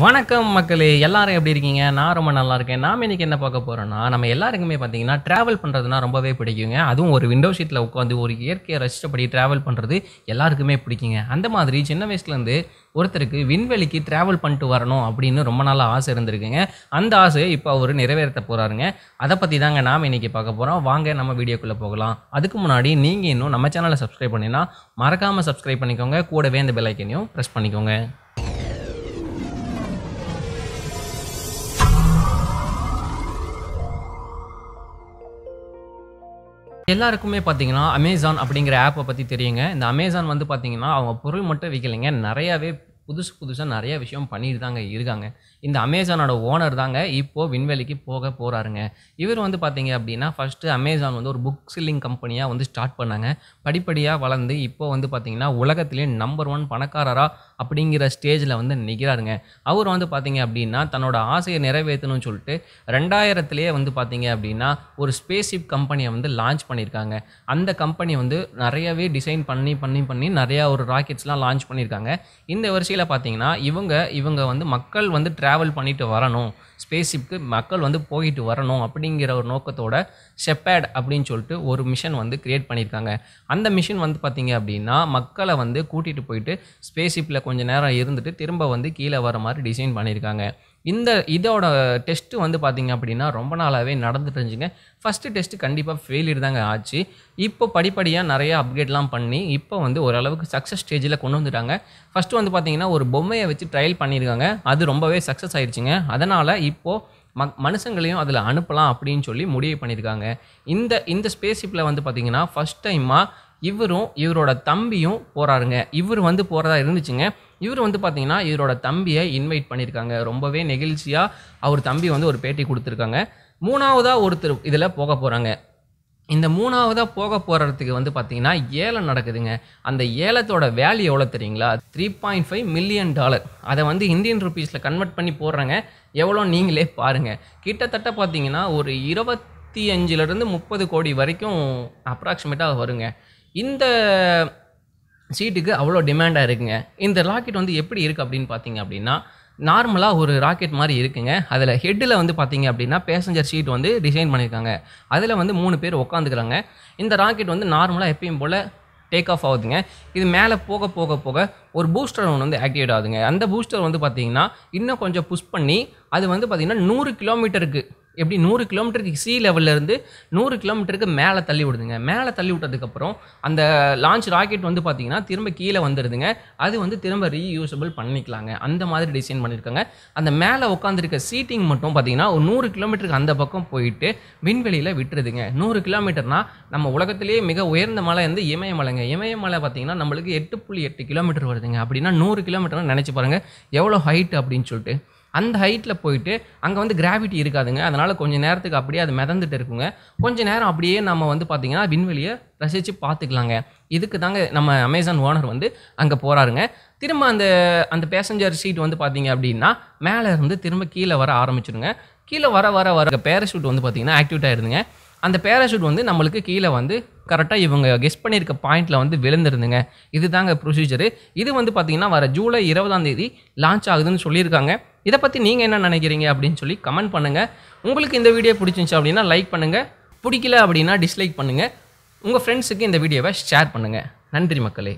வணக்கம் மக்களே எல்லாரும் எப்படி இருக்கீங்க நான் ரொம்ப நல்லா இருக்கேன் நாம் இன்றைக்கி என்ன பார்க்க போகிறோன்னா நம்ம எல்லாருக்குமே பார்த்தீங்கன்னா ட்ராவல் பண்ணுறதுனா ரொம்பவே பிடிக்குங்க அதுவும் ஒரு விண்டோ ஷீட்டில் உட்காந்து ஒரு இயற்கையை ரசித்தபடி ட்ராவல் பண்ணுறது எல்லாருக்குமே பிடிக்குங்க அந்த மாதிரி சின்ன வயசுலேருந்து ஒருத்தருக்கு விண்வெளிக்கு ட்ராவல் பண்ணிட்டு வரணும் அப்படின்னு ரொம்ப நாளாக ஆசை இருந்திருக்குங்க அந்த ஆசையை இப்போ அவர் நிறைவேற்ற போகிறாருங்க அதை பற்றி தாங்க நாம் இன்றைக்கி பார்க்க போகிறோம் வாங்க நம்ம வீடியோக்குள்ளே போகலாம் அதுக்கு முன்னாடி நீங்கள் இன்னும் நம்ம சேனலை சப்ஸ்கிரைப் பண்ணினா மறக்காமல் சப்ஸ்கிரைப் பண்ணிக்கோங்க கூடவே இந்த பெல்லைக்கனையும் ப்ரெஸ் பண்ணிக்கோங்க எல்லாருக்குமே பார்த்தீங்கன்னா அமேசான் அப்படிங்கிற ஆப்பை பற்றி தெரியுங்க இந்த அமேசான் வந்து பார்த்தீங்கன்னா அவங்க பொருள் மட்டும் விற்கலைங்க நிறையாவே புதுசு புதுசாக நிறைய விஷயம் பண்ணிட்டு தாங்க இருக்காங்க இந்த அமேசானோட ஓனர் தாங்க இப்போது விண்வெளிக்கு போக போகிறாருங்க இவர் வந்து பார்த்தீங்க அப்படின்னா ஃபஸ்ட்டு அமேசான் வந்து ஒரு புக் செல்லிங் கம்பெனியாக வந்து ஸ்டார்ட் பண்ணாங்க படிப்படியாக வளர்ந்து இப்போ வந்து பார்த்தீங்கன்னா உலகத்திலே நம்பர் ஒன் பணக்காரராக அப்படிங்கிற ஸ்டேஜில் வந்து நிற்கிறாருங்க அவர் வந்து பார்த்தீங்க அப்படின்னா தன்னோட ஆசையை நிறைவேற்றணும்னு சொல்லிட்டு ரெண்டாயிரத்துலேயே வந்து பார்த்தீங்க அப்படின்னா ஒரு ஸ்பேஸிப் கம்பெனியை வந்து லான்ச் பண்ணியிருக்காங்க அந்த கம்பெனி வந்து நிறையவே டிசைன் பண்ணி பண்ணி பண்ணி நிறையா ஒரு ராக்கெட்ஸ்லாம் லான்ச் பண்ணியிருக்காங்க இந்த வருஷம் ஹிஸ்ட்ரியில் பார்த்தீங்கன்னா இவங்க இவங்க வந்து மக்கள் வந்து ட்ராவல் பண்ணிட்டு வரணும் ஸ்பேஸ்ஷிப்க்கு மக்கள் வந்து போயிட்டு வரணும் அப்படிங்கிற ஒரு நோக்கத்தோட ஷெப்பேட் அப்படின்னு சொல்லிட்டு ஒரு மிஷன் வந்து க்ரியேட் பண்ணியிருக்காங்க அந்த மிஷின் வந்து பார்த்திங்க அப்படின்னா மக்களை வந்து கூட்டிகிட்டு போயிட்டு ஸ்பேஸ்ஷிப்பில் கொஞ்சம் நேரம் இருந்துட்டு திரும்ப வந்து கீழே வர மாதிரி டிசைன் பண்ணியிருக்காங்க இந்த இதோட டெஸ்ட்டு வந்து பார்த்திங்க அப்படின்னா ரொம்ப நாளாகவே நடந்துட்டு இருந்துச்சுங்க ஃபஸ்ட்டு டெஸ்ட்டு கண்டிப்பாக ஃபெயிலியர் தாங்க ஆச்சு இப்போ படிப்படியாக நிறைய அப்கிரேட்லாம் பண்ணி இப்போ வந்து ஓரளவுக்கு சக்ஸஸ் ஸ்டேஜில் கொண்டு வந்துட்டாங்க ஃபஸ்ட்டு வந்து பார்த்திங்கன்னா ஒரு பொம்மையை வச்சு ட்ரையல் பண்ணியிருக்காங்க அது ரொம்பவே சக்ஸஸ் ஆயிடுச்சுங்க அதனால் இப்போது ம மனுஷங்களையும் அதில் அனுப்பலாம் அப்படின்னு சொல்லி முடிவு பண்ணியிருக்காங்க இந்த இந்த ஸ்பேஸ்ஷிப்பில் வந்து பார்த்திங்கன்னா ஃபஸ்ட் டைமாக இவரும் இவரோட தம்பியும் போகிறாருங்க இவர் வந்து போகிறதா இருந்துச்சுங்க இவர் வந்து பார்த்தீங்கன்னா இவரோட தம்பியை இன்வைட் பண்ணியிருக்காங்க ரொம்பவே நெகிழ்ச்சியாக அவர் தம்பி வந்து ஒரு பேட்டி கொடுத்துருக்காங்க மூணாவதாக ஒருத்தர் இதில் போக போகிறாங்க இந்த மூணாவதாக போக போகிறதுக்கு வந்து பார்த்தீங்கன்னா ஏலம் நடக்குதுங்க அந்த ஏலத்தோட வேல்யூ எவ்வளோ தெரியுங்களா three point five million dollar அதை வந்து இந்தியன் ருபீஸில் கன்வெர்ட் பண்ணி போடுறாங்க எவ்வளோ நீங்களே பாருங்கள் கிட்டத்தட்ட பார்த்தீங்கன்னா ஒரு இருபத்தி அஞ்சுலேருந்து முப்பது கோடி வரைக்கும் அப்ராக்சிமேட்டாக வருங்க இந்த சீட்டுக்கு அவ்வளோ டிமாண்டாக இருக்குங்க இந்த ராக்கெட் வந்து எப்படி இருக்குது அப்படின்னு பார்த்தீங்க அப்படின்னா நார்மலாக ஒரு ராக்கெட் மாதிரி இருக்குங்க அதில் ஹெட்டில் வந்து பார்த்தீங்க அப்படின்னா பேசஞ்சர் சீட் வந்து டிசைன் பண்ணியிருக்காங்க அதில் வந்து மூணு பேர் உட்காந்துக்கிறாங்க இந்த ராக்கெட் வந்து நார்மலாக எப்பயும் போல் டேக் ஆஃப் ஆகுதுங்க இது மேலே போக போக போக ஒரு பூஸ்டர் ஒன்று வந்து ஆக்டிவேட் ஆகுதுங்க அந்த பூஸ்டர் வந்து பார்த்திங்கன்னா இன்னும் கொஞ்சம் புஷ் பண்ணி அது வந்து பார்த்திங்கன்னா நூறு கிலோமீட்டருக்கு எப்படி நூறு கிலோமீட்டருக்கு சி லெவல்லேருந்து நூறு கிலோமீட்டருக்கு மேலே தள்ளி விடுதுங்க மேலே தள்ளி விட்டதுக்கப்புறம் அந்த லான்ச் ராக்கெட் வந்து பார்த்திங்கன்னா திரும்ப கீழே வந்துடுதுங்க அது வந்து திரும்ப ரீயூசபிள் பண்ணிக்கலாங்க அந்த மாதிரி டிசைன் பண்ணியிருக்காங்க அந்த மேலே உட்காந்துருக்க சீட்டிங் மட்டும் பார்த்திங்கன்னா ஒரு நூறு கிலோமீட்டருக்கு அந்த பக்கம் போயிட்டு விண்வெளியில் விட்டுருதுங்க நூறு கிலோமீட்டர்னால் நம்ம உலகத்திலேயே மிக உயர்ந்த மலை வந்து இமயமலைங்க இமயமலை பார்த்திங்கன்னா நம்மளுக்கு எட்டு புள்ளி எட்டு கிலோமீட்டர் வருதுங்க அப்படின்னா நூறு கிலோமீட்டர்னு நினச்சி பாருங்கள் எவ்வளோ ஹைட் அப்படின்னு சொல்லிட்டு அந்த ஹைட்டில் போயிட்டு அங்கே வந்து கிராவிட்டி இருக்காதுங்க அதனால் கொஞ்சம் நேரத்துக்கு அப்படியே அது மிதந்துட்டு இருக்குங்க கொஞ்சம் நேரம் அப்படியே நம்ம வந்து பார்த்திங்கன்னா விண்வெளியை ரசித்து பார்த்துக்கலாங்க இதுக்கு தாங்க நம்ம அமேசான் ஓனர் வந்து அங்கே போகிறாருங்க திரும்ப அந்த அந்த பேசஞ்சர் சீட் வந்து பார்த்தீங்க அப்படின்னா மேலே இருந்து திரும்ப கீழே வர ஆரம்பிச்சிருங்க கீழே வர வர வர பேராஷூட் வந்து பார்த்திங்கன்னா ஆக்டிவேட் ஆகிருந்துங்க அந்த பேராஷூட் வந்து நம்மளுக்கு கீழே வந்து கரெக்டாக இவங்க கெஸ் பண்ணியிருக்க பாயிண்ட்டில் வந்து விழுந்துருந்துங்க இது தாங்க ப்ரொசீஜரு இது வந்து பார்த்திங்கன்னா வர ஜூலை இருபதாம் தேதி லான்ச் ஆகுதுன்னு சொல்லியிருக்காங்க இதை பற்றி நீங்கள் என்ன நினைக்கிறீங்க அப்படின்னு சொல்லி கமெண்ட் பண்ணுங்கள் உங்களுக்கு இந்த வீடியோ பிடிச்சிருந்துச்சு அப்படின்னா லைக் பண்ணுங்கள் பிடிக்கல அப்படின்னா டிஸ்லைக் பண்ணுங்கள் உங்கள் ஃப்ரெண்ட்ஸுக்கு இந்த வீடியோவை ஷேர் பண்ணுங்கள் நன்றி மக்களே